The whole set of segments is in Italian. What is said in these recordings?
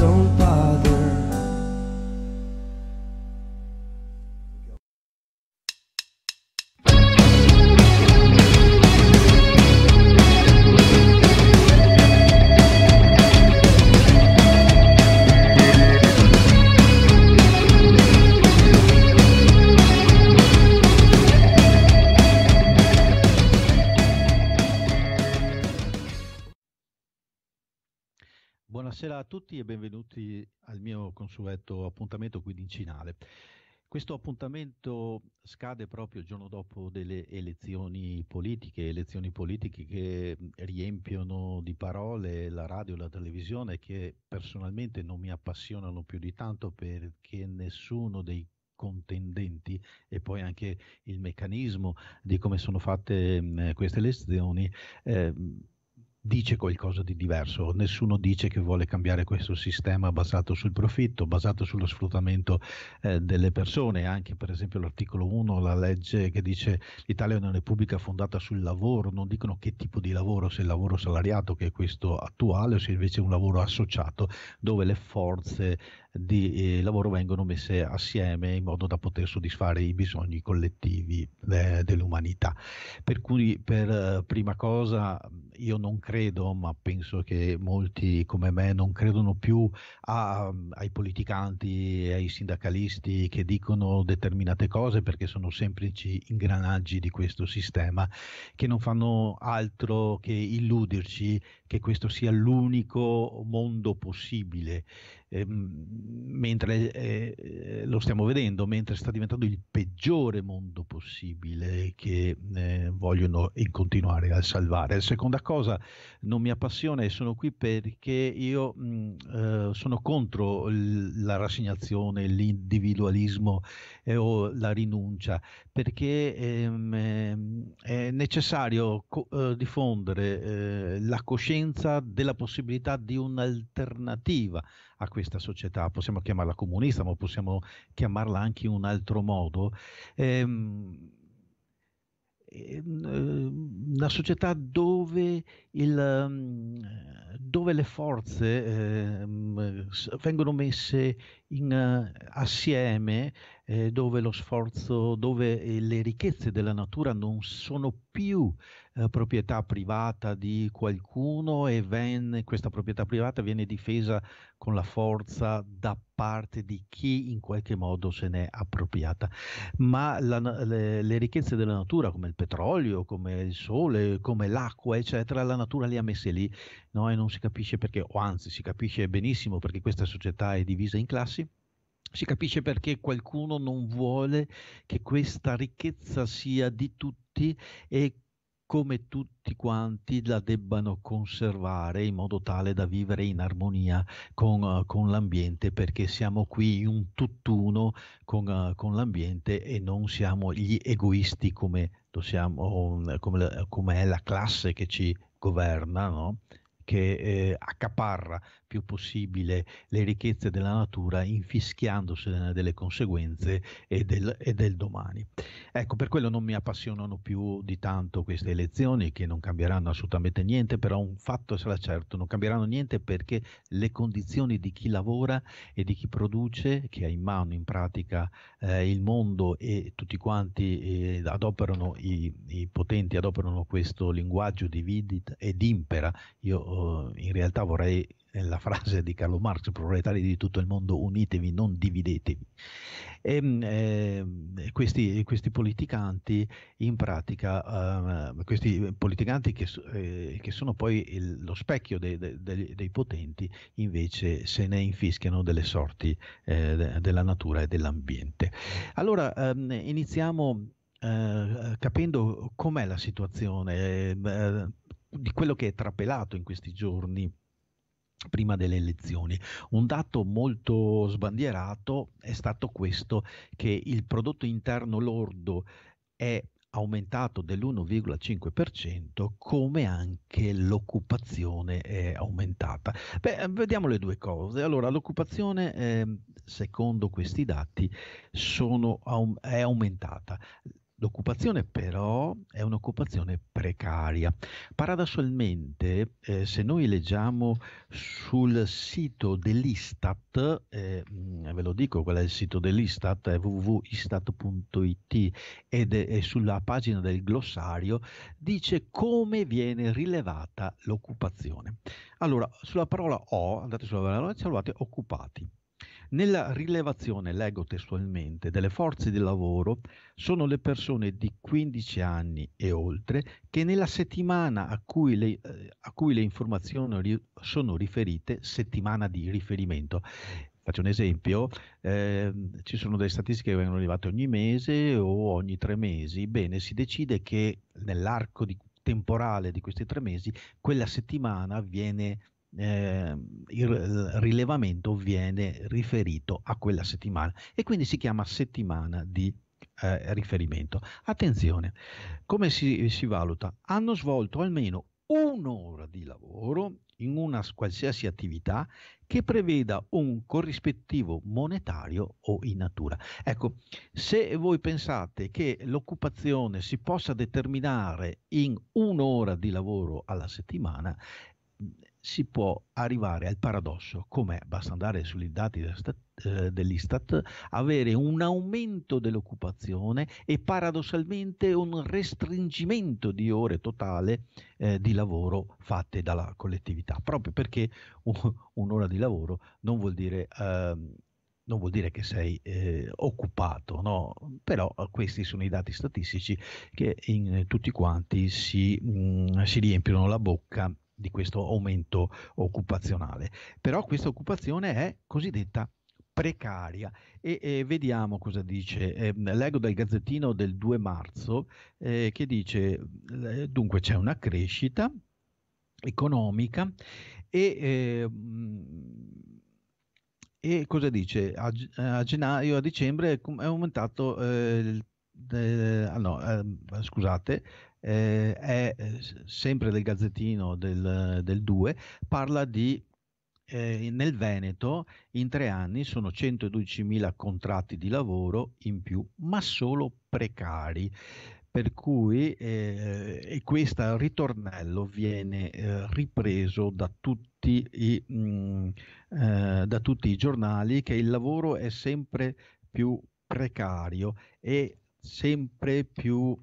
don't Buonasera a tutti e benvenuti al mio consueto appuntamento qui quindicinale. Questo appuntamento scade proprio il giorno dopo delle elezioni politiche, elezioni politiche che riempiono di parole la radio e la televisione che personalmente non mi appassionano più di tanto perché nessuno dei contendenti e poi anche il meccanismo di come sono fatte mh, queste elezioni eh, dice qualcosa di diverso, nessuno dice che vuole cambiare questo sistema basato sul profitto, basato sullo sfruttamento eh, delle persone, anche per esempio l'articolo 1, la legge che dice l'Italia è una repubblica fondata sul lavoro, non dicono che tipo di lavoro, se il lavoro salariato che è questo attuale o se invece è un lavoro associato dove le forze di eh, lavoro vengono messe assieme in modo da poter soddisfare i bisogni collettivi eh, dell'umanità. Per cui per eh, prima cosa io non credo, ma penso che molti come me non credono più a, ai politicanti e ai sindacalisti che dicono determinate cose perché sono semplici ingranaggi di questo sistema che non fanno altro che illuderci che questo sia l'unico mondo possibile. Ehm, mentre eh, lo stiamo vedendo, mentre sta diventando il peggiore mondo possibile che eh, vogliono continuare a salvare. seconda cosa, non mi appassiona e sono qui perché io mh, mm, eh, sono contro l- la rassegnazione, l'individualismo eh, o la rinuncia, perché ehm, ehm è necessario co- eh, diffondere la coscienza della possibilità di un'alternativa a questa società, possiamo chiamarla comunista, ma possiamo chiamarla anche in un altro modo. Ehm, ehm, ehm una società dove, il, mm, dove le forze eh, vengono messe in, assieme, eh, dove lo sforzo, dove eh, le ricchezze della natura non sono più eh, proprietà privata di qualcuno e venne, questa proprietà privata viene difesa con la forza da parte di chi in qualche modo se n'è appropriata. Ma la, le, le, ricchezze della natura, come il petrolio, come il sole, come l'acqua, eccetera, la natura le ha messe lì no? e non si capisce perché, o anzi si capisce benissimo perché questa società è divisa in classi si capisce perché qualcuno non vuole che questa ricchezza sia di tutti e come tutti quanti la debbano conservare in modo tale da vivere in armonia con, uh, con l'ambiente perché siamo qui un tutt'uno con, uh, con l'ambiente e non siamo gli egoisti come, siamo, mm, come, come è la classe che ci governa, no? che eh, accaparra più possibile le ricchezze della natura infischiandosene delle conseguenze e del, e del domani. Ecco, per quello non mi appassionano più di tanto queste elezioni che non cambieranno assolutamente niente, però un fatto sarà certo, non cambieranno niente perché le condizioni di chi lavora e di chi produce, che ha in mano in pratica eh, il mondo e tutti quanti eh, adoperano, i, i, potenti adoperano questo linguaggio di Vidit ed impera, io eh, in realtà vorrei la frase di Carlo Marx, proletari di tutto il mondo, unitevi, non dividetevi. E, ehm, eh, questi, questi, politicanti, in pratica, eh, questi politicanti che, eh, che sono poi il, lo specchio dei, dei, dei, potenti, invece se ne infischiano delle sorti eh, della natura e dell'ambiente. Allora, ehm, iniziamo eh, capendo com'è la situazione ehm, eh, di quello che è trapelato in questi giorni prima delle elezioni. Un dato molto sbandierato è stato questo che il prodotto interno lordo è aumentato dell'1,5% come anche l'occupazione è aumentata. Beh, vediamo le due cose. Allora, l'occupazione, eh, secondo questi dati, sono, è aumentata. L'occupazione però è un'occupazione precaria. Paradossalmente, eh, se noi leggiamo sul sito dell'Istat, eh, mm, ve lo dico qual è il sito dell'Istat, è www.istat.it ed è, è sulla pagina del glossario, dice come viene rilevata l'occupazione. Allora, sulla parola O, andate sulla parola, trovate occupati nella rilevazione, leggo testualmente, delle forze di lavoro sono le persone di 15 anni e oltre che nella settimana a cui le, eh, a cui le informazioni sono riferite, settimana di riferimento, faccio un esempio, eh, ci sono delle statistiche che vengono rilevate ogni mese o ogni tre mesi, bene, si decide che nell'arco di, temporale di questi tre mesi quella settimana viene eh, il rilevamento viene riferito a quella settimana e quindi si chiama settimana di eh, riferimento. Attenzione, come si, si valuta? Hanno svolto almeno un'ora di lavoro in una qualsiasi attività che preveda un corrispettivo monetario o in natura. Ecco, se voi pensate che l'occupazione si possa determinare in un'ora di lavoro alla settimana, si può arrivare al paradosso, come basta andare sui dati eh, dell'Istat, avere un aumento dell'occupazione e paradossalmente un restringimento di ore totale eh, di lavoro fatte dalla collettività, proprio perché un'ora di lavoro non vuol dire... Eh, non vuol dire che sei eh, occupato, no? però eh, questi sono i dati statistici che in eh, tutti quanti si, mh, mm, si riempiono la bocca di questo aumento occupazionale. Però questa occupazione è cosiddetta precaria e, e vediamo cosa dice eh, leggo dal gazzettino del 2 marzo eh, che dice eh, dunque c'è una crescita economica e, eh, e cosa dice a, a, gennaio a dicembre è aumentato eh, il eh, ah no, eh, scusate, eh, è eh, sempre del Gazzettino del, del 2, parla di eh, nel Veneto in tre anni sono 112.000 contratti di lavoro in più, ma solo precari. Per cui eh, questo ritornello viene eh, ripreso da tutti, i, mh, mm, eh, da tutti i giornali che il lavoro è sempre più precario e sempre più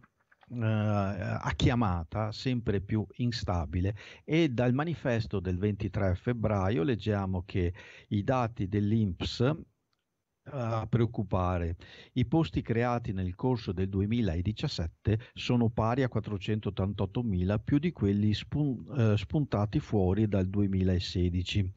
eh, a chiamata sempre più instabile e dal manifesto del 23 febbraio leggiamo che i dati dell'INPS eh, a preoccupare. I posti creati nel corso del 2017 sono pari a 488.000 più di quelli spun- eh, spuntati fuori dal 2016,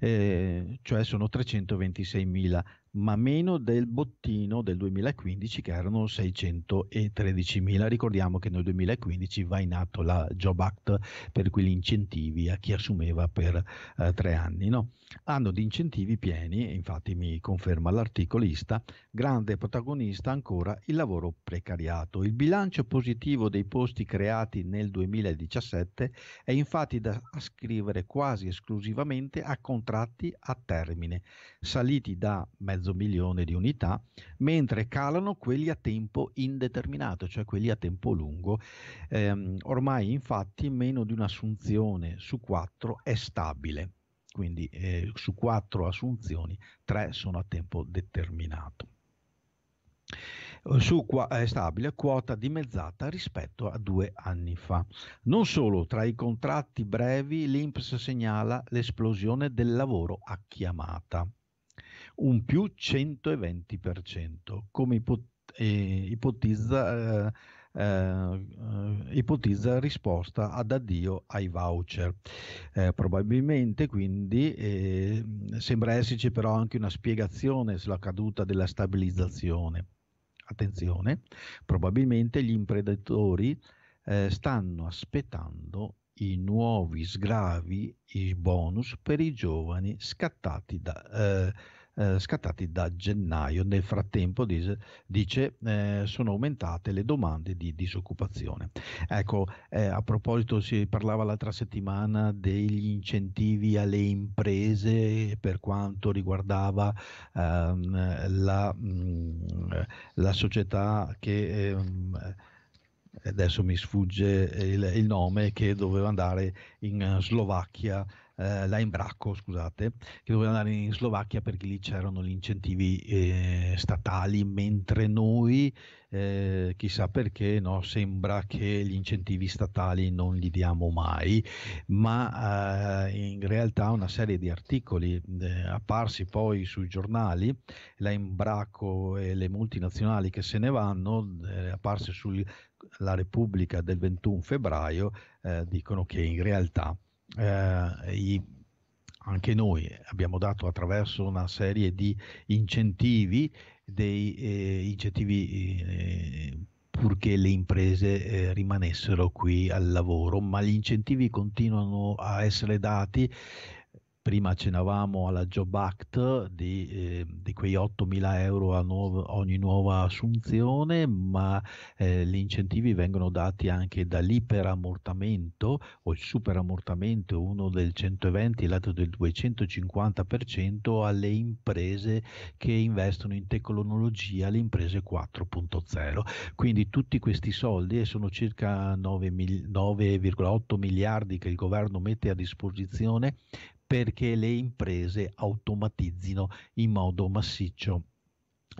eh, cioè sono 326.000 ma meno del bottino del 2015 che erano 613.000. Ricordiamo che nel 2015 va in atto la Job Act per quegli incentivi a chi assumeva per eh, tre anni. No? Hanno di incentivi pieni, infatti mi conferma l'articolista, grande protagonista ancora il lavoro precariato. Il bilancio positivo dei posti creati nel 2017 è infatti da ascrivere quasi esclusivamente a contratti a termine, saliti da mezzo mezzo milione di unità, mentre calano quelli a tempo indeterminato, cioè quelli a tempo lungo. Ehm, ormai infatti meno di un'assunzione su quattro è stabile, quindi eh, su quattro assunzioni tre sono a tempo determinato su qua, è stabile quota dimezzata rispetto a due anni fa. Non solo, tra i contratti brevi l'INPS segnala l'esplosione del lavoro a chiamata un più 120%, come ipot- eh, ipotizza, eh, eh, ipotizza, risposta ad addio ai voucher. Eh, probabilmente quindi eh, sembra esserci però anche una spiegazione sulla caduta della stabilizzazione. Attenzione, probabilmente gli imprenditori eh, stanno aspettando i nuovi sgravi, i bonus per i giovani scattati da, eh, eh, scattati da gennaio. Nel frattempo, dice, dice eh, sono aumentate le domande di disoccupazione. Ecco, eh, a proposito, si parlava l'altra settimana degli incentivi alle imprese per quanto riguardava ehm, la, mh, mm, la, società che... Ehm, adesso mi sfugge il, il, nome, che doveva andare in Slovacchia eh, là in Bracco, scusate, che doveva andare in Slovacchia perché lì c'erano gli incentivi eh, statali, mentre noi, eh, chissà perché, no, sembra che gli incentivi statali non li diamo mai, ma eh, in realtà una serie di articoli eh, apparsi poi sui giornali, là in Bracco e le multinazionali che se ne vanno, eh, apparsi sulla Repubblica del 21 febbraio, dicono che in realtà eh, i, anche noi abbiamo dato attraverso una serie di incentivi, dei eh, incentivi eh, purché le imprese eh, rimanessero qui al lavoro, ma gli incentivi continuano a essere dati prima accennavamo alla Job Act di, eh, di quei 8.000 euro a nuovo, ogni nuova assunzione, ma eh, gli incentivi vengono dati anche dall'iperammortamento o il superammortamento, uno del 120 e l'altro del 250% alle imprese che investono in tecnologia, le imprese 4.0. Quindi tutti questi soldi, e sono circa 9,8 miliardi che il governo mette a disposizione, perché le imprese automatizzino in modo massiccio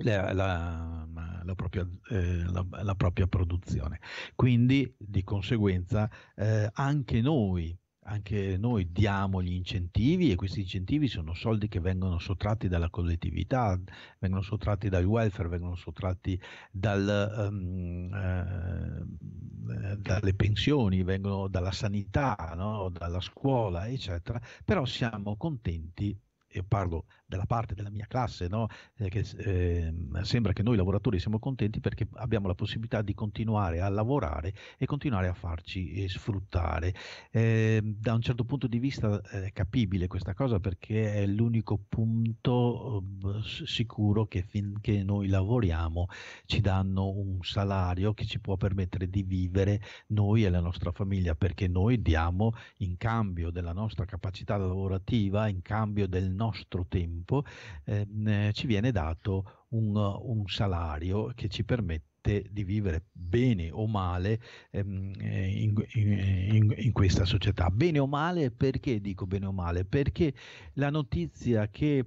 la, la, la, propria, eh, la, propria, produzione. Quindi di conseguenza eh, anche noi anche noi diamo gli incentivi e questi incentivi sono soldi che vengono sottratti dalla collettività, vengono sottratti dal welfare, vengono sottratti dal, um, eh, dalle pensioni, vengono dalla sanità, no? dalla scuola, eccetera, però siamo contenti io parlo della parte della mia classe, no? eh, che eh, sembra che noi lavoratori siamo contenti perché abbiamo la possibilità di continuare a lavorare e continuare a farci eh, sfruttare. Ehm, da un certo punto di vista eh, è capibile questa cosa perché è l'unico punto uhm, sicuro che finché noi lavoriamo ci danno un salario che ci può permettere di vivere noi e la nostra famiglia perché noi diamo in cambio della nostra capacità lavorativa, in cambio del nostro nostro tempo, ehm, eh, ci viene dato un, un salario che ci permette di vivere bene o male ehm, eh, in, in, in, questa società. Bene o male perché dico bene o male? Perché la notizia che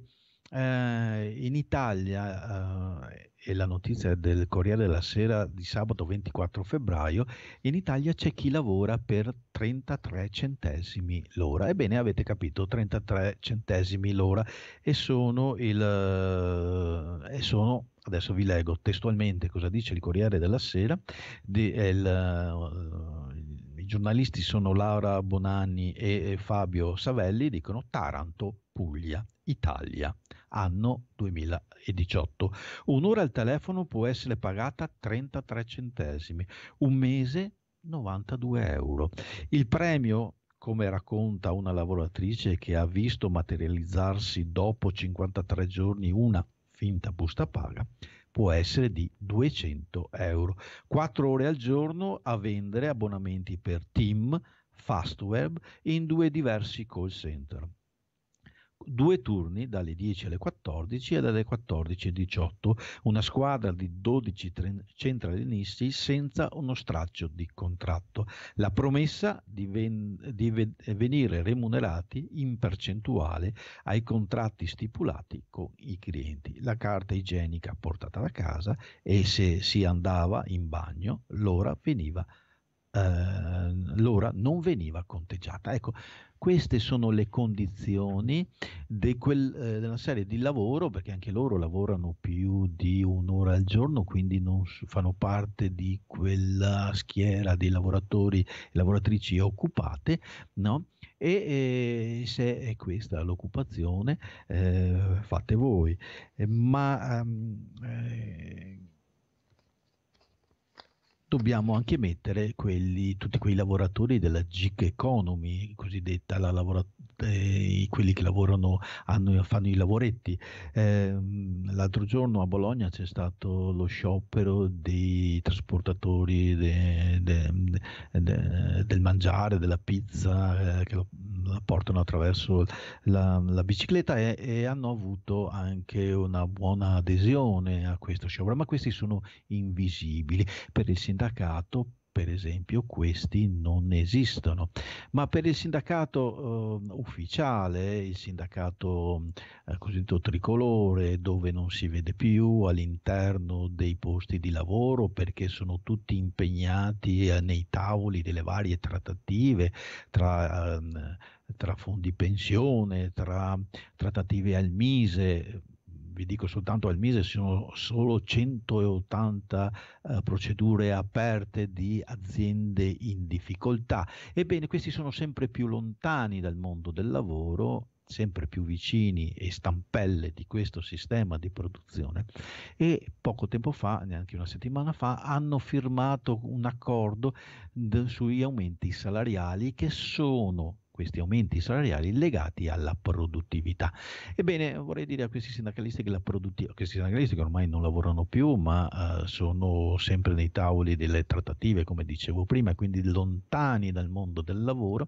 eh, in Italia eh, e la notizia del Corriere della Sera di sabato 24 febbraio, in Italia c'è chi lavora per 33 centesimi l'ora. Ebbene, avete capito, 33 centesimi l'ora e sono il... Eh, e sono, adesso vi leggo testualmente cosa dice il Corriere della Sera, di, eh, il, eh, giornalisti sono Laura Bonanni e Fabio Savelli, dicono Taranto, Puglia, Italia, anno 2018. Un'ora al telefono può essere pagata 33 centesimi, un mese 92 euro. Il premio come racconta una lavoratrice che ha visto materializzarsi dopo 53 giorni una finta busta paga, può essere di 200 euro. 4 ore al giorno a vendere abbonamenti per Team, Fastweb in due diversi call center due turni dalle 10 alle 14 e dalle 14 alle 18, una squadra di 12 centralinisti senza uno straccio di contratto. La promessa di, ven- di ve- venire remunerati in percentuale ai contratti stipulati con i clienti. La carta igienica portata da casa e se si andava in bagno l'ora veniva eh, l'ora non veniva conteggiata. Ecco, queste sono le condizioni di quel, eh, della serie di lavoro, perché anche loro lavorano più di un'ora al giorno, quindi non fanno parte di quella schiera di lavoratori e lavoratrici occupate, no? E, e, eh, se è questa l'occupazione eh, fate voi eh, ma ehm, eh, dobbiamo anche mettere quelli, tutti quei lavoratori della gig economy, cosiddetta la lavorazione eh, quelli che lavorano hanno, fanno i lavoretti. Eh, l'altro giorno a Bologna c'è stato lo sciopero dei trasportatori de, de, de, del mangiare, della pizza, eh, che lo, portano attraverso la, la bicicletta e, e, hanno avuto anche una buona adesione a questo sciopero, ma questi sono invisibili. Per il sindacato, per esempio, questi non esistono. Ma per il sindacato eh, ufficiale, il sindacato eh, cosiddetto tricolore, dove non si vede più all'interno dei posti di lavoro perché sono tutti impegnati eh, nei tavoli delle varie trattative tra ehm, tra fondi pensione, tra trattative al Mise, vi dico soltanto al Mise sono solo 180 eh, procedure aperte di aziende in difficoltà. Ebbene, questi sono sempre più lontani dal mondo del lavoro sempre più vicini e stampelle di questo sistema di produzione e poco tempo fa, neanche una settimana fa, hanno firmato un accordo d- eh, sugli aumenti salariali che sono questi aumenti salariali legati alla produttività. Ebbene, vorrei dire a questi sindacalisti che la produttività, questi sindacalisti che ormai non lavorano più, ma eh, sono sempre nei tavoli delle trattative, come dicevo prima, quindi lontani dal mondo del lavoro,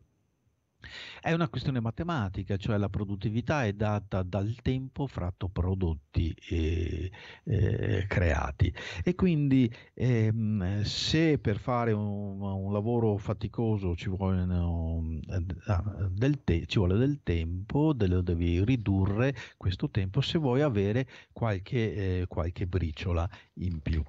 è una questione matematica, cioè la produttività è data dal tempo fratto prodotti eh, eh, creati e quindi ehm, se per fare un, un, lavoro faticoso ci, vogliono, eh, ah, del te- ci vuole del tempo, del, devi ridurre questo tempo se vuoi avere qualche, eh, qualche briciola in più.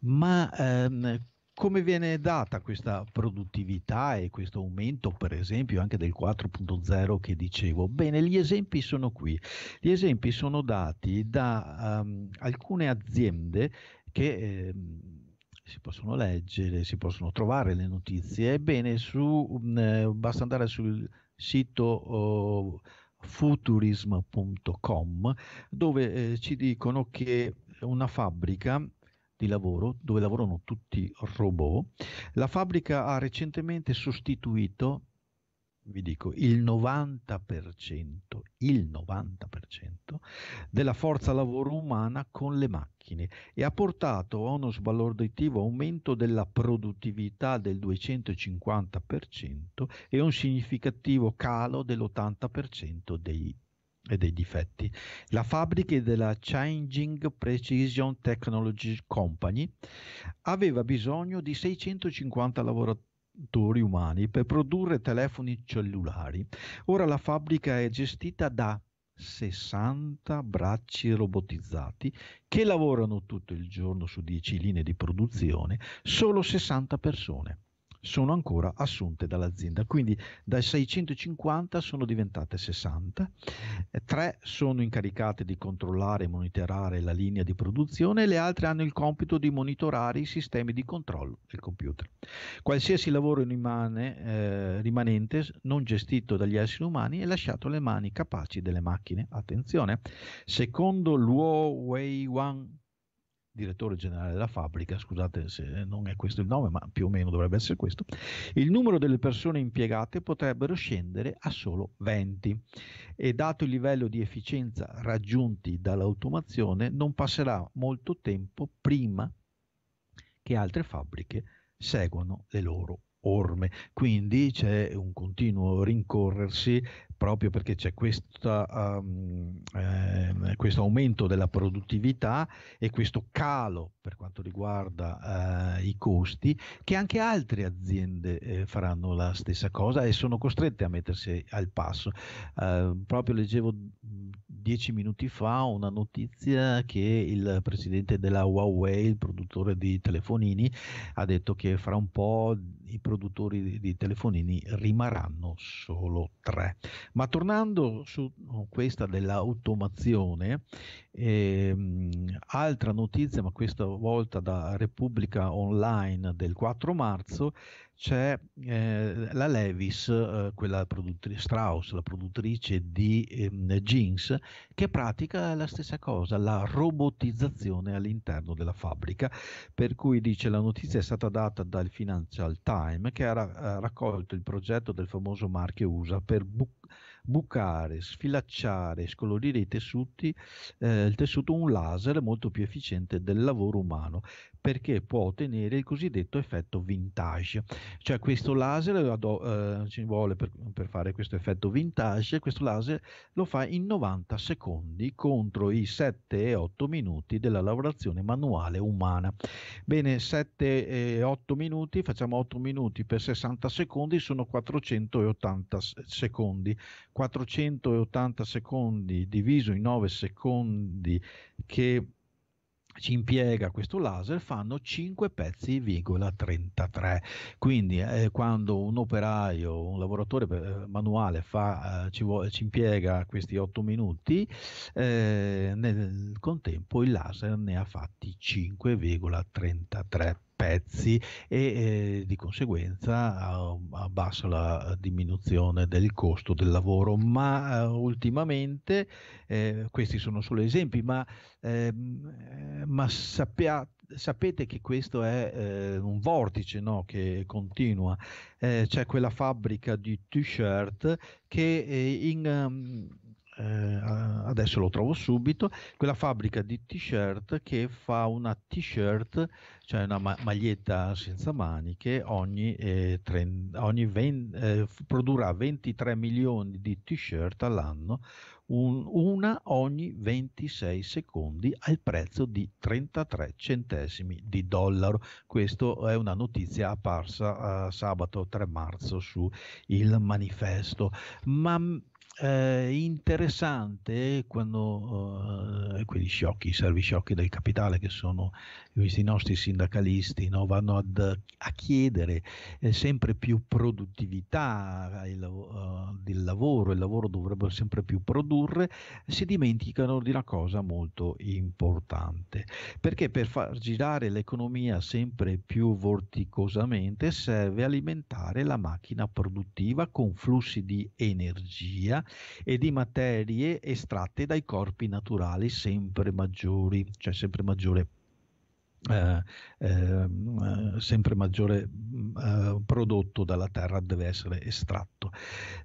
Ma ehm, come viene data questa produttività e questo aumento, per esempio, anche del 4.0 che dicevo? Bene, gli esempi sono qui. Gli esempi sono dati da um, alcune aziende che... Eh, si possono leggere, si possono trovare le notizie. Ebbene, su, mh, mm, eh, basta andare sul sito oh, futurism.com dove eh, ci dicono che una fabbrica di lavoro dove lavorano tutti robot, la fabbrica ha recentemente sostituito, vi dico, il 90%, il 90% della forza lavoro umana con le macchine e ha portato a uno sbalorditivo aumento della produttività del 250% e un significativo calo dell'80% dei e dei difetti. La fabbrica della Changing Precision Technology Company aveva bisogno di 650 lavoratori umani per produrre telefoni cellulari. Ora la fabbrica è gestita da 60 bracci robotizzati che lavorano tutto il giorno su 10 linee di produzione, solo 60 persone sono ancora assunte dall'azienda. Quindi dai 650 sono diventate 60, eh, tre sono incaricate di controllare e monitorare la linea di produzione e le altre hanno il compito di monitorare i sistemi di controllo del computer. Qualsiasi lavoro rimane, eh, rimanente non gestito dagli esseri umani è lasciato alle mani capaci delle macchine. Attenzione, secondo Luo Wei Wang direttore generale della fabbrica, scusate se non è questo il nome, ma più o meno dovrebbe essere questo, il numero delle persone impiegate potrebbero scendere a solo 20 e dato il livello di efficienza raggiunti dall'automazione non passerà molto tempo prima che altre fabbriche seguano le loro Orme. Quindi c'è un continuo rincorrersi proprio perché c'è questa, um, eh, questo aumento della produttività e questo calo per quanto riguarda eh, i costi, che anche altre aziende eh, faranno la stessa cosa e sono costrette a mettersi al passo. Eh, proprio leggevo mm, dieci minuti fa una notizia che il presidente della Huawei, il produttore di telefonini, ha detto che fra un po' i produttori di, di telefonini rimarranno solo tre. Ma tornando su oh, questa dell'automazione, ehm, altra notizia, ma questa volta da Repubblica Online del 4 marzo, c'è eh, la Levis, eh, quella produttrice Strauss, la produttrice di ehm, jeans, che pratica la stessa cosa, la robotizzazione all'interno della fabbrica, per cui dice la notizia è stata data dal Financial Times Time che ha eh, raccolto il progetto del famoso marchio USA per buc- bucare, sfilacciare e scolorire i tessuti, eh, il tessuto un laser molto più efficiente del lavoro umano perché può ottenere il cosiddetto effetto vintage, cioè questo laser eh, eh, ci vuole per, per, fare questo effetto vintage, questo laser lo fa in 90 secondi contro i 7 e 8 minuti della lavorazione manuale umana. Bene, 7 e 8 minuti, facciamo 8 minuti per 60 secondi, sono 480 secondi. 480 secondi diviso in 9 secondi che ci impiega questo laser fanno 5 pezzi,33 quindi eh, quando un operaio un lavoratore eh, manuale fa, eh, ci, vuole, ci, impiega questi 8 minuti eh, nel contempo il laser ne ha fatti 5,33 pezzi e eh, di conseguenza ehm, abbassa la diminuzione del costo del lavoro, ma eh, ultimamente eh, questi sono solo esempi, ma, ehm, eh, ma sappiate sapete che questo è eh, un vortice no? che continua. Eh, c'è quella fabbrica di t-shirt che eh, in, ehm, eh, adesso lo trovo subito, quella fabbrica di t-shirt che fa una t-shirt, cioè una ma- maglietta senza maniche, ogni, eh, trend, ogni 20, eh, produrrà 23 milioni di t-shirt all'anno, un, una ogni 26 secondi al prezzo di 33 centesimi di dollaro. Questa è una notizia apparsa eh, sabato 3 marzo su il manifesto. Ma eh, interessante quando eh, quelli sciocchi, i servi sciocchi del capitale che sono questi nostri sindacalisti no? vanno ad, a chiedere eh, sempre più produttività il, uh, eh, del lavoro, il lavoro dovrebbe sempre più produrre, si dimenticano di una cosa molto importante, perché per far girare l'economia sempre più vorticosamente serve alimentare la macchina produttiva con flussi di energia e di materie estratte dai corpi naturali sempre maggiori, cioè sempre maggiore eh, ehm, eh, sempre maggiore mm, eh, prodotto dalla terra deve essere estratto.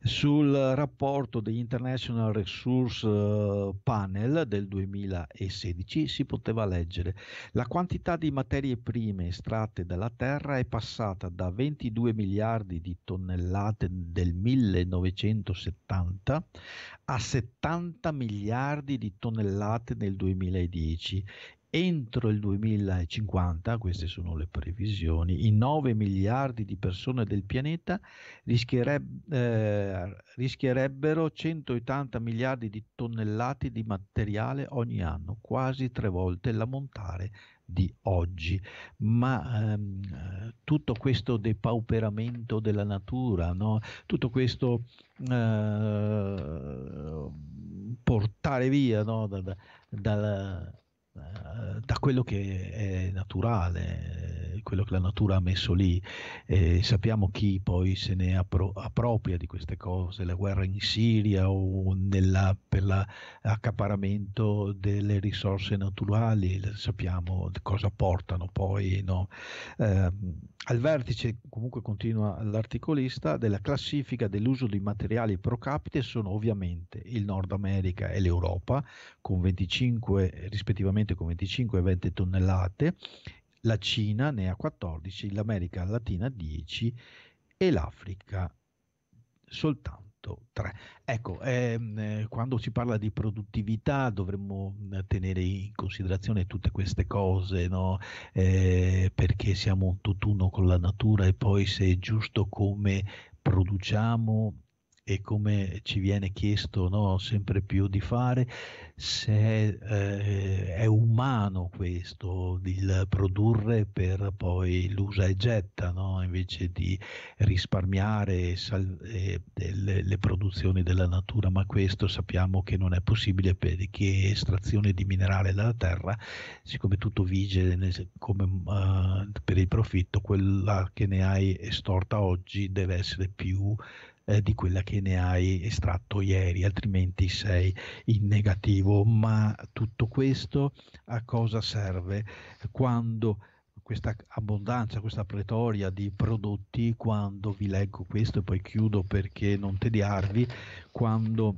Sul rapporto degli International Resource eh, Panel del 2016 si poteva leggere la quantità di materie prime estratte dalla terra è passata da 22 miliardi di tonnellate del 1970 a 70 miliardi di tonnellate nel 2010 entro il 2050, queste sono le previsioni, i 9 miliardi di persone del pianeta rischiereb- eh, rischierebbero 180 miliardi di tonnellate di materiale ogni anno, quasi tre volte l'ammontare di oggi. Ma ehm, tutto questo depauperamento della natura, no? tutto questo eh, portare via no? da, da, dalla eh, da quello che è naturale, quello che la natura ha messo lì. Eh, sappiamo chi poi se ne appro- appropria di queste cose, la guerra in Siria o nella, per l'accaparamento delle risorse naturali, sappiamo cosa portano poi. No? Eh, al vertice, comunque continua l'articolista, della classifica dell'uso di materiali pro capite sono ovviamente il Nord America e l'Europa, con 25 rispettivamente rispettivamente con 25 e 20 tonnellate, la Cina ne ha 14, l'America Latina 10 e l'Africa soltanto. 3. Ecco, ehm, eh, quando si parla di produttività dovremmo mm, tenere in considerazione tutte queste cose, no? eh, perché siamo un tutt'uno con la natura e poi se è giusto come produciamo e come ci viene chiesto no, sempre più di fare, se eh, è umano questo, il produrre per poi l'usa e getta, no? invece di risparmiare sal- eh, le, le produzioni della natura, ma questo sappiamo che non è possibile perché estrazione di minerale dalla terra, siccome tutto vige nel, come, uh, per il profitto, quella che ne hai estorta oggi deve essere più eh, di quella che ne hai estratto ieri, altrimenti sei in negativo. Ma tutto questo a cosa serve quando questa abbondanza, questa pretoria di prodotti, quando vi leggo questo e poi chiudo perché non tediarvi, quando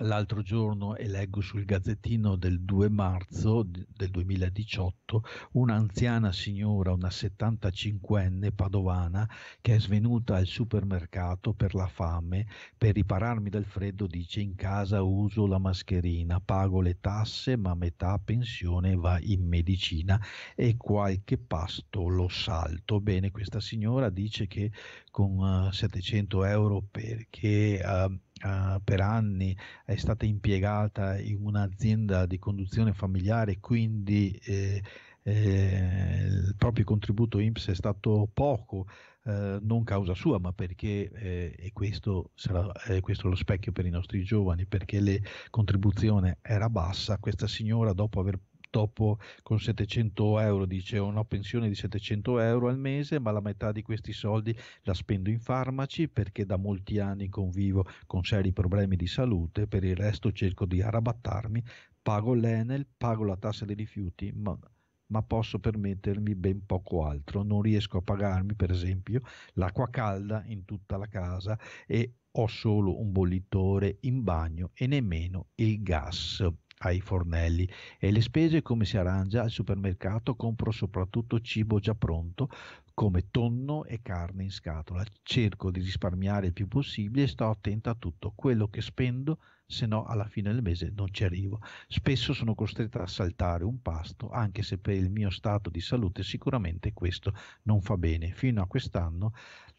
l'altro giorno e leggo sul Gazzettino del 2 marzo del 2018 un'anziana signora, una 75enne padovana che è svenuta al supermercato per la fame, per ripararmi dal freddo dice in casa uso la mascherina, pago le tasse ma metà pensione va in medicina e qualche pasto lo salto. Bene, questa signora dice che con uh, eh, 700 euro perché... Uh, Uh, per anni è stata impiegata in un'azienda di conduzione familiare, quindi eh, eh, il proprio contributo IMSS è stato poco, eh, non causa sua, ma perché, eh, e questo, sarà, eh, questo è lo specchio per i nostri giovani, perché la contribuzione era bassa, questa signora dopo aver topo con 700 euro, dice ho una pensione di 700 euro al mese, ma la metà di questi soldi la spendo in farmaci perché da molti anni convivo con seri problemi di salute, per il resto cerco di arrabattarmi, pago l'Enel, pago la tassa dei rifiuti, ma ma posso permettermi ben poco altro. Non riesco a pagarmi, per esempio, l'acqua calda in tutta la casa e ho solo un bollitore in bagno e nemmeno il gas ai fornelli e le spese come si arrangia al supermercato compro soprattutto cibo già pronto come tonno e carne in scatola cerco di risparmiare il più possibile e sto attento a tutto quello che spendo se no alla fine del mese non ci arrivo spesso sono costretta a saltare un pasto anche se per il mio stato di salute sicuramente questo non fa bene fino a quest'anno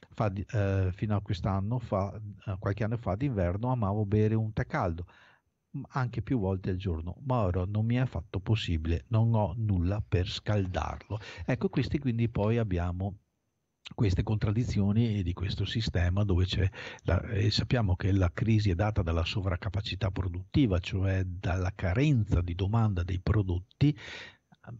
fa, eh, fino a quest'anno fa, eh, qualche anno fa d'inverno amavo bere un tè caldo anche più volte al giorno, ma ora non mi è affatto possibile, non ho nulla per scaldarlo. Ecco, questi quindi poi abbiamo queste contraddizioni di questo sistema dove c'è la, eh, sappiamo che la crisi è data dalla sovraccapacità produttiva, cioè dalla carenza di domanda dei prodotti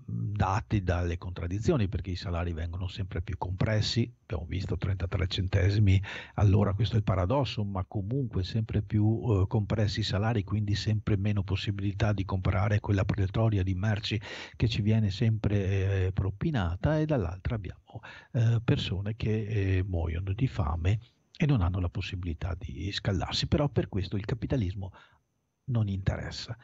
dati dalle contraddizioni perché i salari vengono sempre più compressi, abbiamo visto 33 centesimi allora questo è il paradosso, ma comunque sempre più eh, compressi i salari, quindi sempre meno possibilità di comprare quella pretoria di merci che ci viene sempre eh, propinata e dall'altra abbiamo eh, persone che eh, muoiono di fame e non hanno la possibilità di scaldarsi, però per questo il capitalismo non interessa.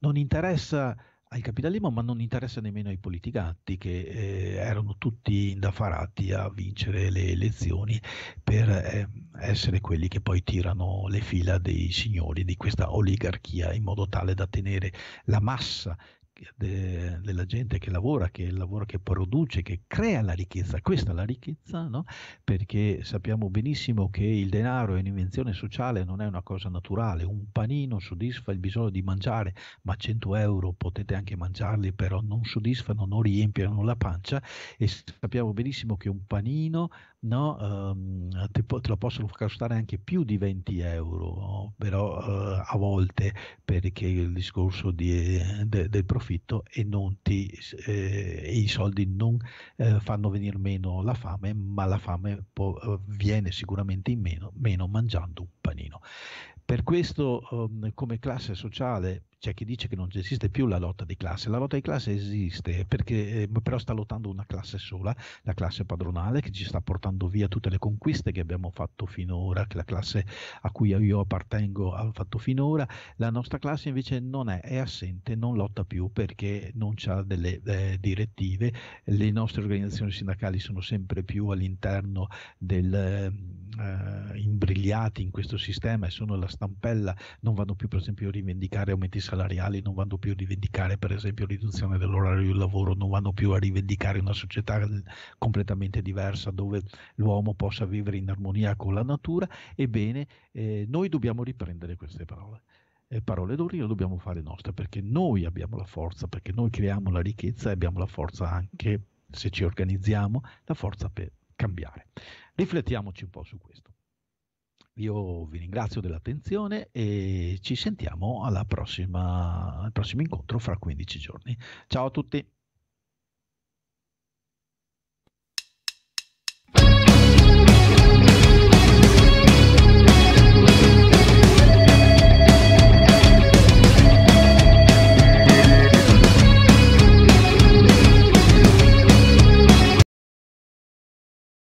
Non interessa al capitalismo, ma non interessa nemmeno ai politicanti che eh, erano tutti indaffarati a vincere le elezioni per eh, essere quelli che poi tirano le fila dei signori di questa oligarchia in modo tale da tenere la massa de, della gente che lavora, che è il lavoro che produce, che crea la ricchezza, questa è la ricchezza, no? perché sappiamo benissimo che il denaro è un'invenzione sociale, non è una cosa naturale, un panino soddisfa il bisogno di mangiare, ma 100 euro potete anche mangiarli, però non soddisfano, non riempiono la pancia e sappiamo benissimo che un panino no, ehm, te, te, lo possono costare anche più di 20 euro, no? però eh, a volte perché il discorso di, eh, de, del profitto profitto e ti, eh, i soldi non eh, fanno venire meno la fame, ma la fame può, eh, viene sicuramente in meno, meno mangiando un panino. Per questo, um, come classe sociale, c'è chi dice che non esiste più la lotta di classe, la lotta di classe esiste perché eh, però sta lottando una classe sola, la classe padronale che ci sta portando via tutte le conquiste che abbiamo fatto finora, che la classe a cui io appartengo ha fatto finora, la nostra classe invece non è, è assente, non lotta più perché non ha delle eh, direttive, le nostre organizzazioni sindacali sono sempre più all'interno del eh, imbrigliati in questo sistema e sono la stampella, non vanno più per esempio a rivendicare aumenti salariali salariali, non vanno più a rivendicare per esempio riduzione dell'orario di lavoro, non vanno più a rivendicare una società eh, completamente diversa dove l'uomo possa vivere in armonia con la natura, ebbene eh, noi dobbiamo riprendere queste parole. Eh, parole d'ordine lo dobbiamo fare nostre perché noi abbiamo la forza, perché noi creiamo la ricchezza e abbiamo la forza anche, se ci organizziamo, la forza per cambiare. Riflettiamoci un po' su questo. Io vi ringrazio dell'attenzione e ci sentiamo prossima, al prossimo incontro fra 15 giorni. Ciao a tutti!